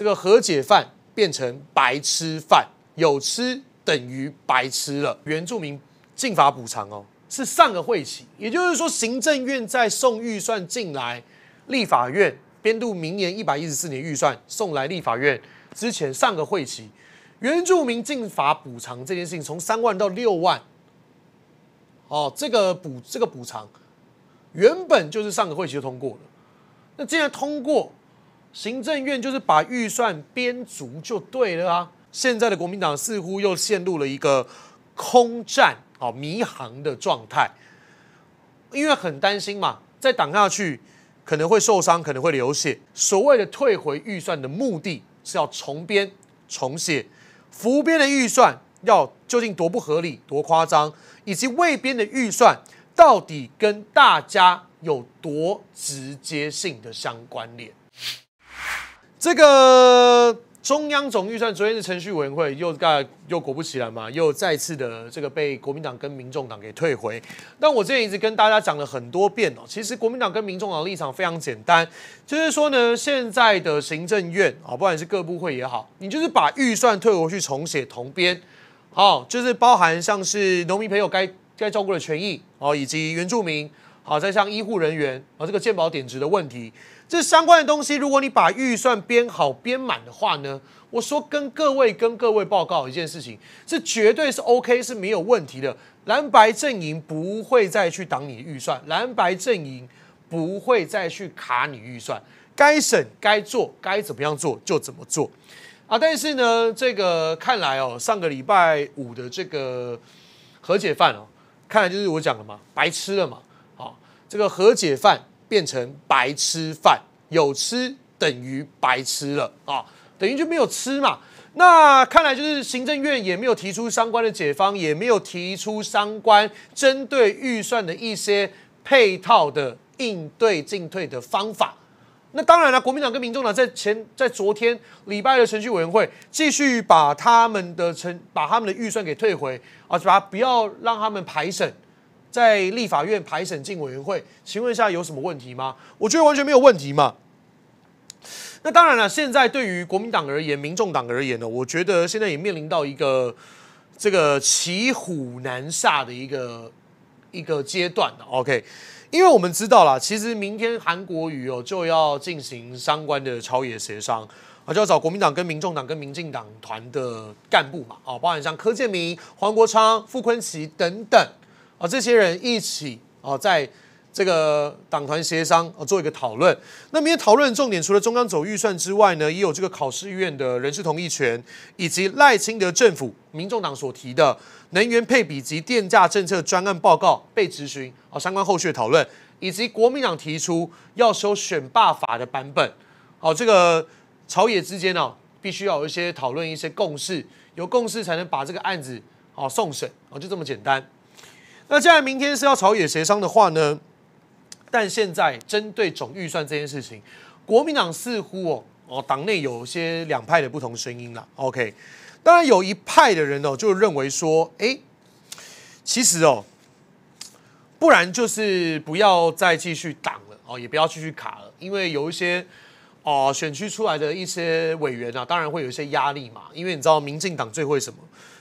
这个和解饭变成白吃饭，有吃等于白吃了。原住民进法补偿哦，是上个会期，也就是说行政院在送预算进来，立法院编度明年一百一十四年预算送来立法院之前上个会期，原住民进法补偿这件事情从三万到六万，哦，这个补这个补偿原本就是上个会期就通过了，那既然通过。行政院就是把预算编足就对了啊！现在的国民党似乎又陷入了一个空战、哦迷航的状态，因为很担心嘛，再挡下去可能会受伤，可能会流血。所谓的退回预算的目的是要重编、重写浮编的预算，要究竟多不合理、多夸张，以及未编的预算到底跟大家有多直接性的相关联。这个中央总预算昨天的程序委员会又盖又果不其然嘛，又再次的这个被国民党跟民众党给退回。但我之前一直跟大家讲了很多遍哦，其实国民党跟民众党的立场非常简单，就是说呢，现在的行政院啊，不管是各部会也好，你就是把预算退回去重写同编，好，就是包含像是农民朋友该该照顾的权益哦，以及原住民。好，在像医护人员啊，这个健保贬值的问题，这相关的东西，如果你把预算编好编满的话呢，我说跟各位跟各位报告一件事情，这绝对是 OK，是没有问题的。蓝白阵营不会再去挡你预算，蓝白阵营不会再去卡你预算，该省该做该怎么样做就怎么做。啊，但是呢，这个看来哦，上个礼拜五的这个和解饭哦，看来就是我讲的嘛，白吃了嘛。这个和解饭变成白吃饭，有吃等于白吃了啊，等于就没有吃嘛。那看来就是行政院也没有提出相关的解方，也没有提出相关针对预算的一些配套的应对进退的方法。那当然了，国民党跟民众党在前在昨天礼拜的程序委员会继续把他们的程把他们的预算给退回，啊，把不要让他们排审。在立法院排审进委员会，请问一下有什么问题吗？我觉得完全没有问题嘛。那当然了，现在对于国民党而言、民众党而言呢，我觉得现在也面临到一个这个骑虎难下的一个一个阶段 OK，因为我们知道了，其实明天韩国瑜哦就要进行相关的超野协商，啊，就要找国民党跟民众党跟民进党团的干部嘛，啊，包含像柯建明、黄国昌、傅坤琪等等。啊，这些人一起啊，在这个党团协商啊，做一个讨论。那么今天讨论重点，除了中央走预算之外呢，也有这个考试院的人事同意权，以及赖清德政府民众党所提的能源配比及电价政策专案报告被质询啊，相关后续讨论，以及国民党提出要修选罢法的版本。好，这个朝野之间呢，必须要有一些讨论，一些共识，有共识才能把这个案子啊送审啊，就这么简单。那既然明天是要朝野协商的话呢？但现在针对总预算这件事情，国民党似乎哦哦，党内有些两派的不同声音啦。OK，当然有一派的人哦，就认为说，哎，其实哦，不然就是不要再继续挡了哦，也不要继续卡了，因为有一些哦，选区出来的一些委员啊，当然会有一些压力嘛。因为你知道，民进党最会什么？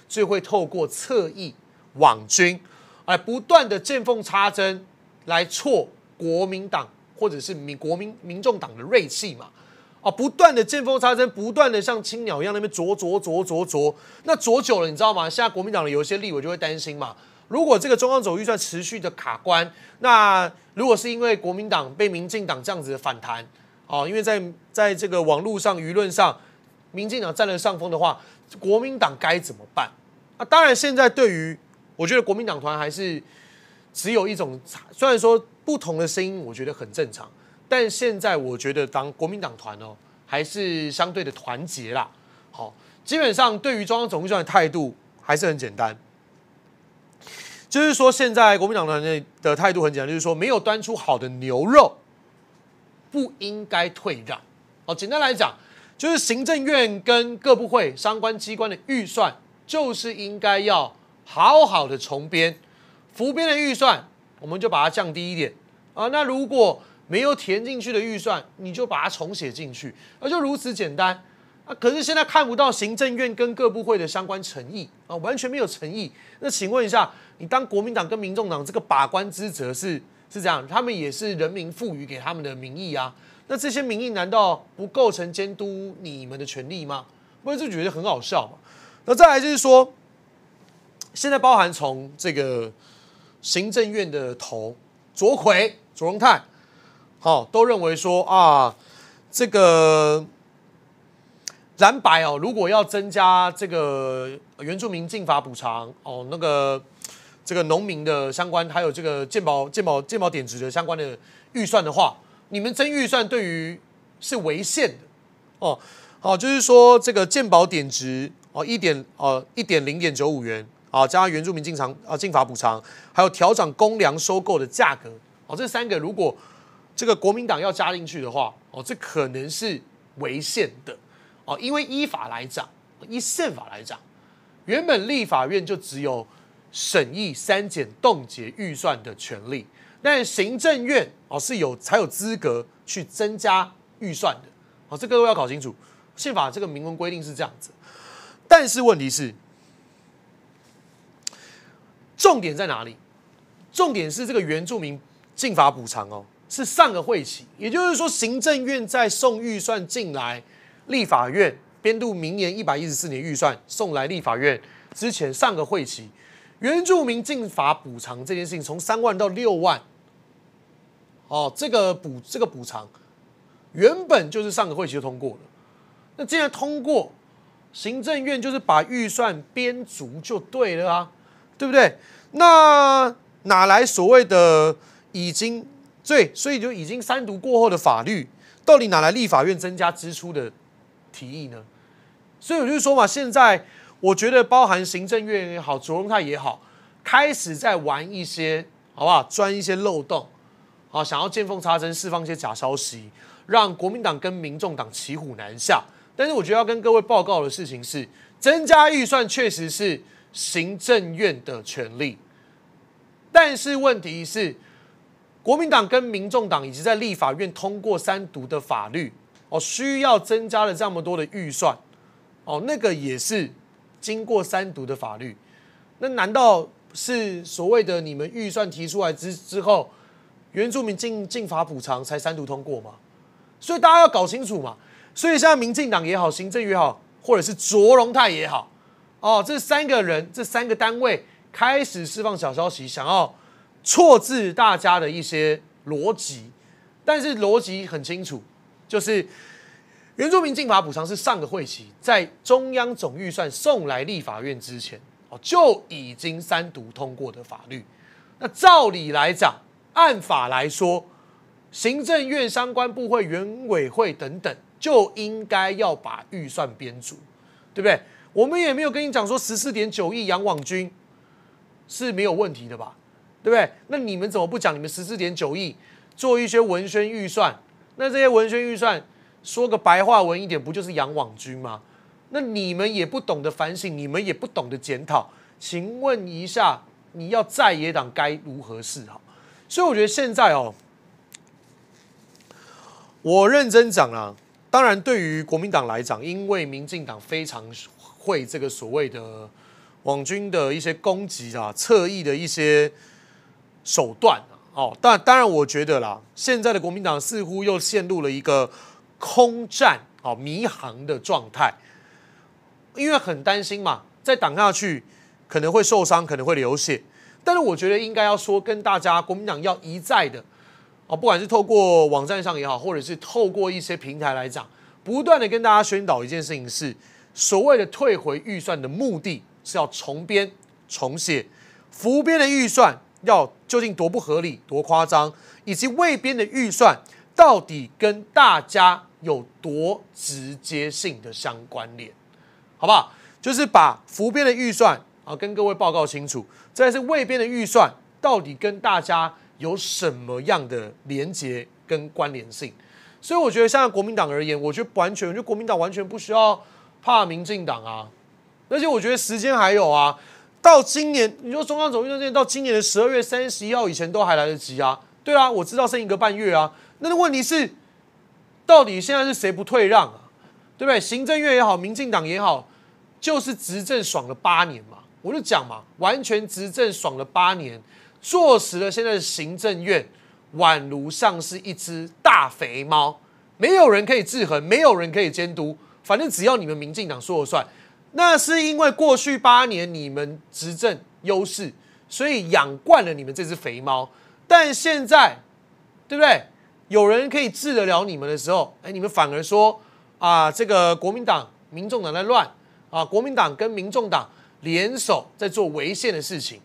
最会透过侧翼网军。哎，不断的见缝插针，来挫国民党或者是民国民民众党的锐气嘛？哦，不断的见缝插针，不断的像青鸟一样那边啄啄啄啄啄，那啄久了，你知道吗？现在国民党有一些立委就会担心嘛。如果这个中央总预算持续的卡关，那如果是因为国民党被民进党这样子的反弹，哦，因为在在这个网络上舆论上，民进党占了上风的话，国民党该怎么办？啊，当然现在对于。我觉得国民党团还是只有一种，虽然说不同的声音，我觉得很正常。但现在我觉得，当国民党团哦，还是相对的团结啦。好，基本上对于中央总预算的态度还是很简单，就是说现在国民党团的的态度很简单，就是说没有端出好的牛肉，不应该退让。好，简单来讲，就是行政院跟各部会相关机关的预算，就是应该要。好好的重编，浮编的预算，我们就把它降低一点啊。那如果没有填进去的预算，你就把它重写进去，那就如此简单啊。可是现在看不到行政院跟各部会的相关诚意啊，完全没有诚意。那请问一下，你当国民党跟民众党这个把关之责是是这样？他们也是人民赋予给他们的民意啊。那这些民意难道不构成监督你们的权利吗？不是就觉得很好笑嘛。那再来就是说。现在包含从这个行政院的头卓奎、卓荣泰，好都认为说啊，这个蓝白哦，如果要增加这个原住民进法补偿哦，那个这个农民的相关，还有这个健保健保健保点值的相关的预算的话，你们增预算对于是违宪的哦。好，就是说这个健保点值哦，一点哦，一点零点九五元。啊，加上原住民进场啊，进法补偿，还有调整公粮收购的价格，哦，这三个如果这个国民党要加进去的话，哦，这可能是违宪的，哦，因为依法来讲，依宪法来讲，原本立法院就只有审议删减冻结预算的权利，但行政院哦是有才有资格去增加预算的，哦，这个要搞清楚，宪法这个明文规定是这样子，但是问题是。重点在哪里？重点是这个原住民进法补偿哦，是上个会期，也就是说，行政院在送预算进来，立法院编度明年一百一十四年预算送来立法院之前，上个会期，原住民进法补偿这件事情从三万到六万，哦，这个补这个补偿原本就是上个会期就通过了，那既然通过，行政院就是把预算编足就对了啊。对不对？那哪来所谓的已经，所所以就已经三读过后的法律，到底哪来立法院增加支出的提议呢？所以我就说嘛，现在我觉得包含行政院也好，卓荣泰也好，开始在玩一些好不好，钻一些漏洞，好想要见缝插针，释放一些假消息，让国民党跟民众党骑虎难下。但是我觉得要跟各位报告的事情是，增加预算确实是。行政院的权利，但是问题是，国民党跟民众党以及在立法院通过三读的法律哦，需要增加了这么多的预算哦，那个也是经过三读的法律，那难道是所谓的你们预算提出来之之后，原住民进进法补偿才三读通过吗？所以大家要搞清楚嘛，所以现在民进党也好，行政也好，或者是卓荣泰也好。哦，这三个人，这三个单位开始释放小消息，想要错置大家的一些逻辑，但是逻辑很清楚，就是原住民进法补偿是上个会期在中央总预算送来立法院之前，哦就已经三读通过的法律。那照理来讲，按法来说，行政院相关部会、原委会等等，就应该要把预算编组，对不对？我们也没有跟你讲说十四点九亿养网军是没有问题的吧，对不对？那你们怎么不讲？你们十四点九亿做一些文宣预算？那这些文宣预算说个白话文一点，不就是养网军吗？那你们也不懂得反省，你们也不懂得检讨。请问一下，你要在野党该如何是好？所以我觉得现在哦，我认真讲啊，当然，对于国民党来讲，因为民进党非常。为这个所谓的网军的一些攻击啊、侧翼的一些手段啊，哦，但当然，我觉得啦，现在的国民党似乎又陷入了一个空战、哦迷航的状态，因为很担心嘛，再挡下去可能会受伤，可能会流血。但是，我觉得应该要说跟大家，国民党要一再的哦，不管是透过网站上也好，或者是透过一些平台来讲，不断的跟大家宣导一件事情是。所谓的退回预算的目的，是要重编、重写浮编的预算，要究竟多不合理、多夸张，以及未编的预算到底跟大家有多直接性的相关联，好不好？就是把浮编的预算啊，跟各位报告清楚。再是未编的预算，到底跟大家有什么样的连接跟关联性？所以我觉得，现在国民党而言，我觉得完全，我觉得国民党完全不需要。怕民进党啊，而且我觉得时间还有啊，到今年你说中央总院到今年的十二月三十一号以前都还来得及啊，对啊，我知道剩一个半月啊。那个问题是，到底现在是谁不退让啊？对不对？行政院也好，民进党也好，就是执政爽了八年嘛，我就讲嘛，完全执政爽了八年，坐实了现在的行政院宛如像是一只大肥猫，没有人可以制衡，没有人可以监督。反正只要你们民进党说了算，那是因为过去八年你们执政优势，所以养惯了你们这只肥猫。但现在，对不对？有人可以治得了你们的时候，哎，你们反而说啊，这个国民党、民众党在乱啊，国民党跟民众党联手在做违宪的事情。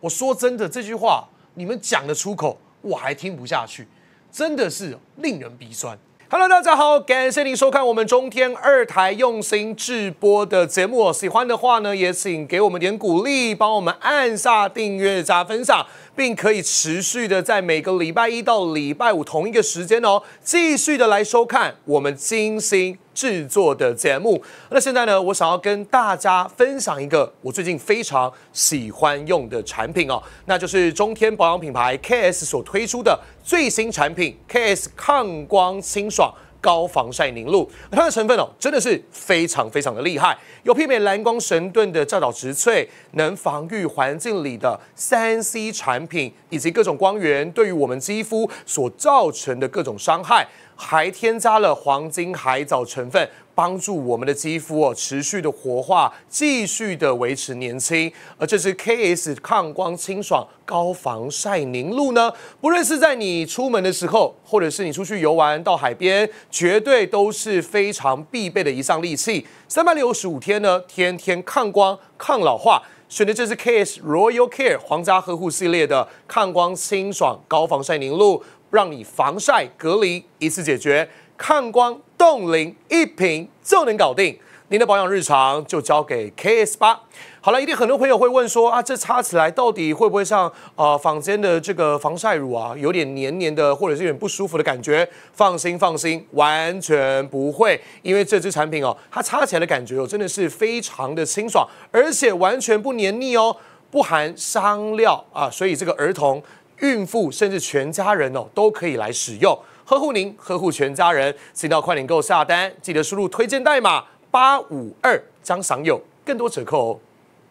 我说真的，这句话你们讲的出口，我还听不下去，真的是令人鼻酸。Hello，大家好，感谢您收看我们中天二台用心直播的节目喜欢的话呢，也请给我们点鼓励，帮我们按下订阅加分享，并可以持续的在每个礼拜一到礼拜五同一个时间哦，继续的来收看我们精心。制作的节目，那现在呢？我想要跟大家分享一个我最近非常喜欢用的产品哦，那就是中天保养品牌 KS 所推出的最新产品 KS 抗光清爽。高防晒凝露，它的成分哦，真的是非常非常的厉害，有媲美蓝光神盾的照藻植萃，能防御环境里的三 C 产品以及各种光源对于我们肌肤所造成的各种伤害，还添加了黄金海藻成分。帮助我们的肌肤哦，持续的活化，继续的维持年轻。而这支 K S 抗光清爽高防晒凝露呢，不论是在你出门的时候，或者是你出去游玩到海边，绝对都是非常必备的一项利器。三百六十五天呢，天天抗光抗老化，选的这支 K S Royal Care 皇家呵护系列的抗光清爽高防晒凝露，让你防晒隔离一次解决抗光。冻龄一瓶就能搞定，您的保养日常就交给 K S 八。好了，一定很多朋友会问说啊，这擦起来到底会不会像啊房间的这个防晒乳啊，有点黏黏的，或者是有点不舒服的感觉？放心放心，完全不会，因为这支产品哦，它擦起来的感觉哦，真的是非常的清爽，而且完全不黏腻哦，不含伤料啊，所以这个儿童。孕妇甚至全家人哦，都可以来使用，呵护您，呵护全家人。请到快点购下单，记得输入推荐代码八五二，将享有更多折扣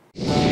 哦。